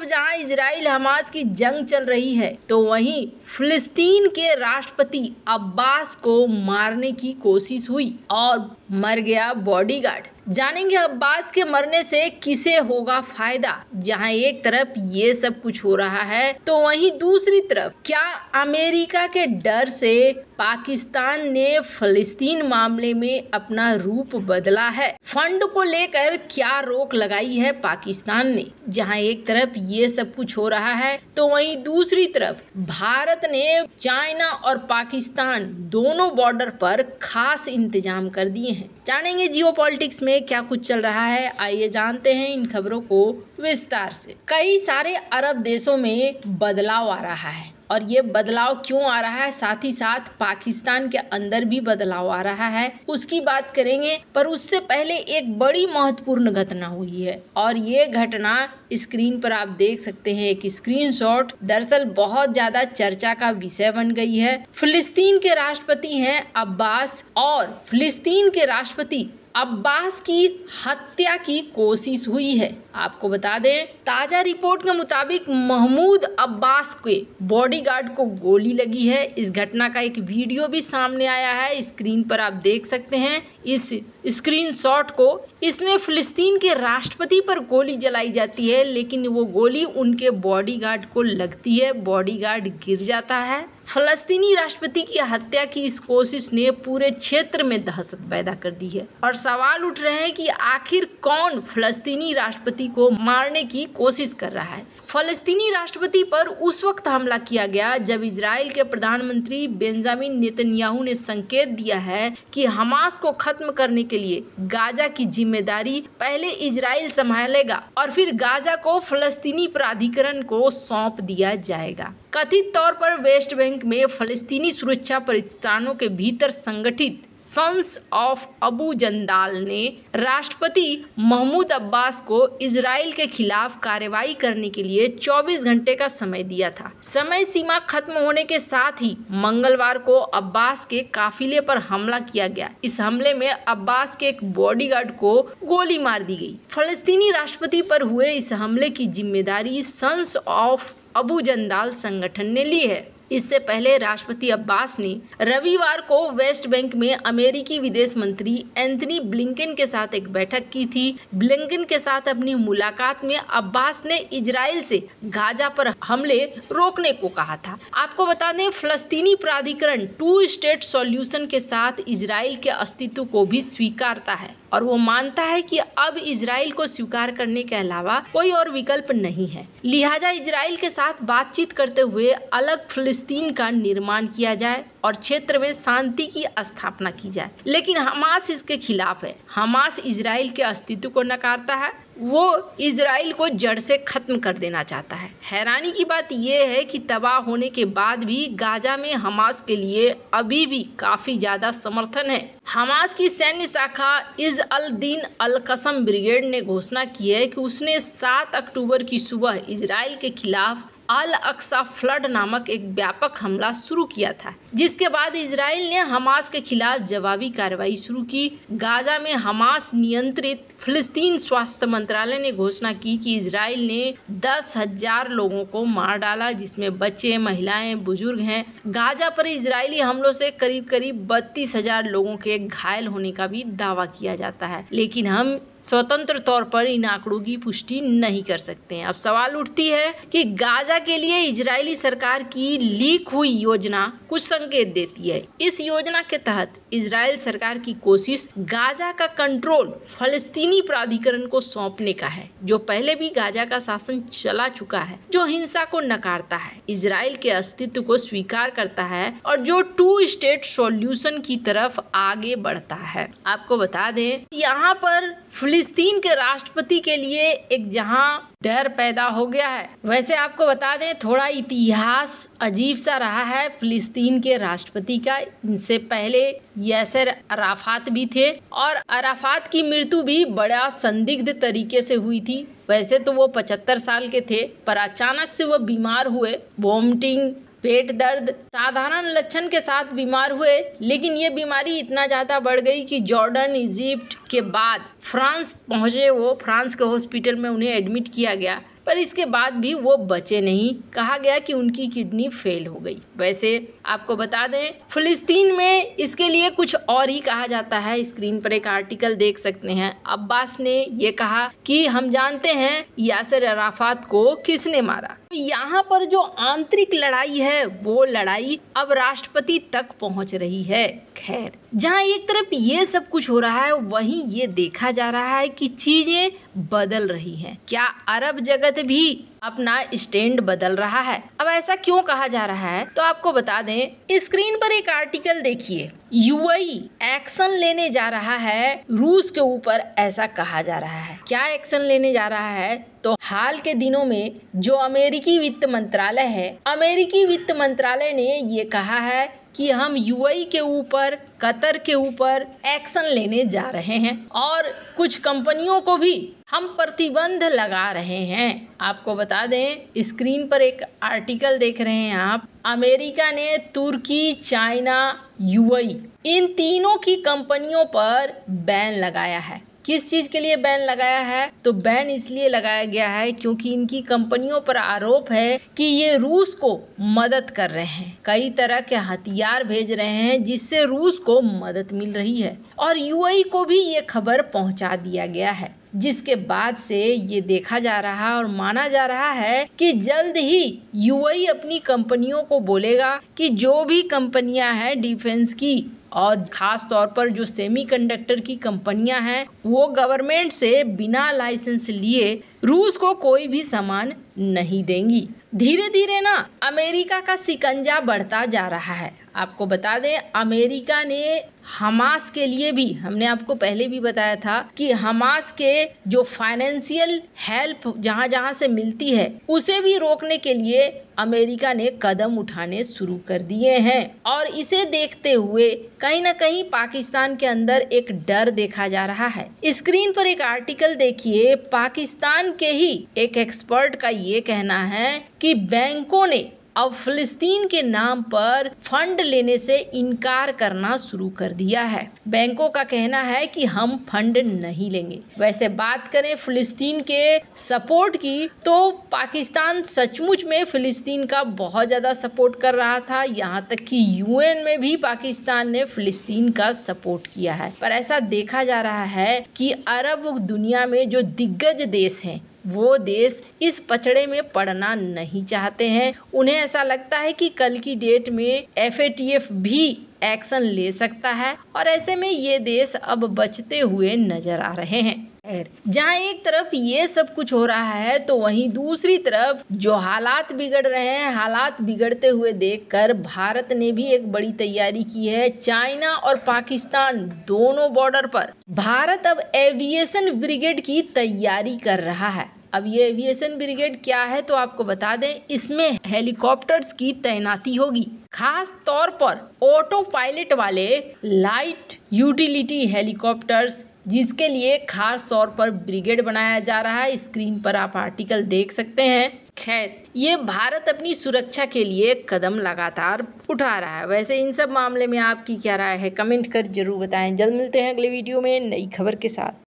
मतलब जहां Israel Hamas की जंग चल रही है तो वहीं फिलिस्तीन के राष्ट्रपति अब्बास को मारने की कोशिश हुई और मर गया बॉडीगार्ड जानेंगे अब्बास के मरने से किसे होगा फायदा जहां एक तरफ ये सब कुछ हो रहा है तो वहीं दूसरी तरफ क्या अमेरिका के डर से पाकिस्तान ने फलस्तीन मामले में अपना रूप बदला है फंड को लेकर क्या रोक लगाई है पाकिस्तान ने जहां एक तरफ ये सब कुछ हो रहा है तो वहीं दूसरी तरफ भारत ने चाइना और पाकिस्तान दोनों बॉर्डर पर खास इंतजाम कर दिए हैं जानेंगे जियो में में क्या कुछ चल रहा है आइए जानते हैं इन खबरों को विस्तार से कई सारे अरब देशों में बदलाव आ रहा है और ये बदलाव क्यों आ रहा है साथ ही साथ पाकिस्तान के अंदर भी बदलाव आ रहा है उसकी बात करेंगे पर उससे पहले एक बड़ी महत्वपूर्ण घटना हुई है और ये घटना स्क्रीन पर आप देख सकते हैं एक स्क्रीनशॉट दरअसल बहुत ज्यादा चर्चा का विषय बन गई है फिलिस्तीन के राष्ट्रपति हैं अब्बास और फिलिस्तीन के राष्ट्रपति अब्बास की हत्या की कोशिश हुई है आपको बता दें ताज़ा रिपोर्ट के मुताबिक महमूद अब्बास के बॉडीगार्ड को गोली लगी है इस घटना का एक वीडियो भी सामने आया है स्क्रीन पर आप देख सकते हैं इस स्क्रीनशॉट को इसमें फिलिस्तीन के राष्ट्रपति पर गोली जलाई जाती है लेकिन वो गोली उनके बॉडीगार्ड को लगती है बॉडीगार्ड गिर जाता है फलस्तीनी राष्ट्रपति की हत्या की इस कोशिश ने पूरे क्षेत्र में दहशत पैदा कर दी है और सवाल उठ रहे हैं कि आखिर कौन फलस्तीनी राष्ट्रपति को मारने की कोशिश कर रहा है फलस्तीनी राष्ट्रपति पर उस वक्त हमला किया गया जब इसराइल के प्रधानमंत्री बेंजामिन नेतन्याहू ने संकेत दिया है कि हमास को खत्म करने के लिए गाजा की जिम्मेदारी पहले इसराइल संभालेगा और फिर गाजा को फलस्तीनी प्राधिकरण को सौंप दिया जाएगा कथित तौर पर वेस्ट बैंक बैंक में फ़लस्तीनी सुरक्षा प्रतिष्ठानों के भीतर संगठित सन्स ऑफ अबू जंदाल ने राष्ट्रपति महमूद अब्बास को इसराइल के खिलाफ कार्रवाई करने के लिए 24 घंटे का समय दिया था समय सीमा खत्म होने के साथ ही मंगलवार को अब्बास के काफिले पर हमला किया गया इस हमले में अब्बास के एक बॉडीगार्ड को गोली मार दी गई फलस्तीनी राष्ट्रपति पर हुए इस हमले की जिम्मेदारी सन्स ऑफ अबू जंदाल संगठन ने ली है इससे पहले राष्ट्रपति अब्बास ने रविवार को वेस्ट बैंक में अमेरिकी विदेश मंत्री एंथनी ब्लिंकन के साथ एक बैठक की थी ब्लिंकन के साथ अपनी मुलाकात में अब्बास ने इजराइल से गाजा पर हमले रोकने को कहा था आपको बता दें फलस्तीनी प्राधिकरण टू स्टेट सॉल्यूशन के साथ इसराइल के अस्तित्व को भी स्वीकारता है और वो मानता है कि अब इसराइल को स्वीकार करने के अलावा कोई और विकल्प नहीं है लिहाजा इसराइल के साथ बातचीत करते हुए अलग फिलिस्तीन का निर्माण किया जाए और क्षेत्र में शांति की स्थापना की जाए लेकिन हमास इसके खिलाफ है हमास इसराइल के अस्तित्व को नकारता है वो इसराइल को जड़ से ख़त्म कर देना चाहता है हैरानी की बात यह है कि तबाह होने के बाद भी गाजा में हमास के लिए अभी भी काफ़ी ज़्यादा समर्थन है हमास की सैन्य शाखा इज अल दीन अल कसम ब्रिगेड ने घोषणा की है कि उसने 7 अक्टूबर की सुबह इसराइल के खिलाफ अल अक्सा फ्लड नामक एक व्यापक हमला शुरू किया था जिसके बाद इसराइल ने हमास के खिलाफ जवाबी कार्रवाई शुरू की गाजा में हमास नियंत्रित फिलिस्तीन स्वास्थ्य मंत्रालय ने घोषणा की कि इसराइल ने दस हजार लोगों को मार डाला जिसमें बच्चे महिलाएं बुजुर्ग हैं गाजा पर इसराइली हमलों से करीब करीब बत्तीस हजार लोगों के घायल होने का भी दावा किया जाता है लेकिन हम स्वतंत्र तौर पर इन आंकड़ों की पुष्टि नहीं कर सकते हैं अब सवाल उठती है कि गाजा के लिए इजरायली सरकार की लीक हुई योजना कुछ संकेत देती है इस योजना के तहत इसराइल सरकार की कोशिश गाजा का कंट्रोल फलस्तीनी प्राधिकरण को सौंपने का है जो पहले भी गाजा का शासन चला चुका है जो हिंसा को नकारता है इसराइल के अस्तित्व को स्वीकार करता है और जो टू स्टेट सोल्यूशन की तरफ आगे बढ़ता है आपको बता दें यहाँ पर फिलिस फिलिस्तीन के राष्ट्रपति के लिए एक जहां डर पैदा हो गया है वैसे आपको बता दें थोड़ा इतिहास अजीब सा रहा है फिलिस्तीन के राष्ट्रपति का इनसे पहले यसर अराफात भी थे और अराफात की मृत्यु भी बड़ा संदिग्ध तरीके से हुई थी वैसे तो वो 75 साल के थे पर अचानक से वो बीमार हुए वॉमिटिंग पेट दर्द साधारण लक्षण के साथ बीमार हुए लेकिन ये बीमारी इतना ज़्यादा बढ़ गई कि जॉर्डन इजिप्ट के बाद फ्रांस पहुंचे वो फ्रांस के हॉस्पिटल में उन्हें एडमिट किया गया पर इसके बाद भी वो बचे नहीं कहा गया कि उनकी किडनी फेल हो गई वैसे आपको बता दें फिलिस्तीन में इसके लिए कुछ और ही कहा जाता है स्क्रीन पर एक आर्टिकल देख सकते हैं अब्बास ने ये कहा कि हम जानते हैं यासर अराफात को किसने मारा तो यहाँ पर जो आंतरिक लड़ाई है वो लड़ाई अब राष्ट्रपति तक पहुँच रही है खैर जहाँ एक तरफ ये सब कुछ हो रहा है वहीं ये देखा जा रहा है कि चीजें बदल रही हैं क्या अरब जगत भी अपना स्टैंड बदल रहा है अब ऐसा क्यों कहा जा रहा है तो आपको बता दें स्क्रीन पर एक आर्टिकल देखिए यूएई एक्शन लेने जा रहा है रूस के ऊपर ऐसा कहा जा रहा है क्या एक्शन लेने जा रहा है तो हाल के दिनों में जो अमेरिकी वित्त मंत्रालय है अमेरिकी वित्त मंत्रालय ने ये कहा है कि हम यूएई e के ऊपर कतर के ऊपर एक्शन लेने जा रहे हैं और कुछ कंपनियों को भी हम प्रतिबंध लगा रहे हैं आपको बता दें स्क्रीन पर एक आर्टिकल देख रहे हैं आप अमेरिका ने तुर्की चाइना यूएई e इन तीनों की कंपनियों पर बैन लगाया है किस चीज़ के लिए बैन लगाया है तो बैन इसलिए लगाया गया है क्योंकि इनकी कंपनियों पर आरोप है कि ये रूस को मदद कर रहे हैं कई तरह के हथियार भेज रहे हैं जिससे रूस को मदद मिल रही है और यूएई को भी ये खबर पहुंचा दिया गया है जिसके बाद से ये देखा जा रहा और माना जा रहा है कि जल्द ही यूएई अपनी कंपनियों को बोलेगा कि जो भी कंपनियां हैं डिफेंस की और ख़ास तौर पर जो सेमीकंडक्टर की कंपनियां हैं वो गवर्नमेंट से बिना लाइसेंस लिए रूस को कोई भी सामान नहीं देंगी धीरे धीरे ना अमेरिका का सिकंजा बढ़ता जा रहा है आपको बता दें अमेरिका ने हमास के लिए भी हमने आपको पहले भी बताया था कि हमास के जो फाइनेंशियल हेल्प जहाँ जहाँ से मिलती है उसे भी रोकने के लिए अमेरिका ने कदम उठाने शुरू कर दिए हैं और इसे देखते हुए कहीं ना कहीं पाकिस्तान के अंदर एक डर देखा जा रहा है स्क्रीन पर एक आर्टिकल देखिए पाकिस्तान के ही एक एक्सपर्ट का ये कहना है कि बैंकों ने अब फिलिस्तीन के नाम पर फंड लेने से इनकार करना शुरू कर दिया है बैंकों का कहना है कि हम फंड नहीं लेंगे वैसे बात करें फिलिस्तीन के सपोर्ट की तो पाकिस्तान सचमुच में फिलिस्तीन का बहुत ज़्यादा सपोर्ट कर रहा था यहाँ तक कि यूएन में भी पाकिस्तान ने फिलिस्तीन का सपोर्ट किया है पर ऐसा देखा जा रहा है कि अरब दुनिया में जो दिग्गज देश हैं वो देश इस पचड़े में पड़ना नहीं चाहते हैं उन्हें ऐसा लगता है कि कल की डेट में एफ भी एक्शन ले सकता है और ऐसे में ये देश अब बचते हुए नजर आ रहे हैं खैर जहाँ एक तरफ ये सब कुछ हो रहा है तो वहीं दूसरी तरफ जो हालात बिगड़ रहे हैं हालात बिगड़ते हुए देखकर भारत ने भी एक बड़ी तैयारी की है चाइना और पाकिस्तान दोनों बॉर्डर पर भारत अब एविएशन ब्रिगेड की तैयारी कर रहा है अब ये एविएशन ब्रिगेड क्या है तो आपको बता दें इसमें हेलीकॉप्टर्स की तैनाती होगी खास तौर पर ऑटो पायलट वाले लाइट यूटिलिटी हेलीकॉप्टर्स जिसके लिए खास तौर पर ब्रिगेड बनाया जा रहा है स्क्रीन पर आप आर्टिकल देख सकते हैं खैर ये भारत अपनी सुरक्षा के लिए कदम लगातार उठा रहा है वैसे इन सब मामले में आपकी क्या राय है कमेंट कर जरूर बताएं जल्द मिलते हैं अगले वीडियो में नई खबर के साथ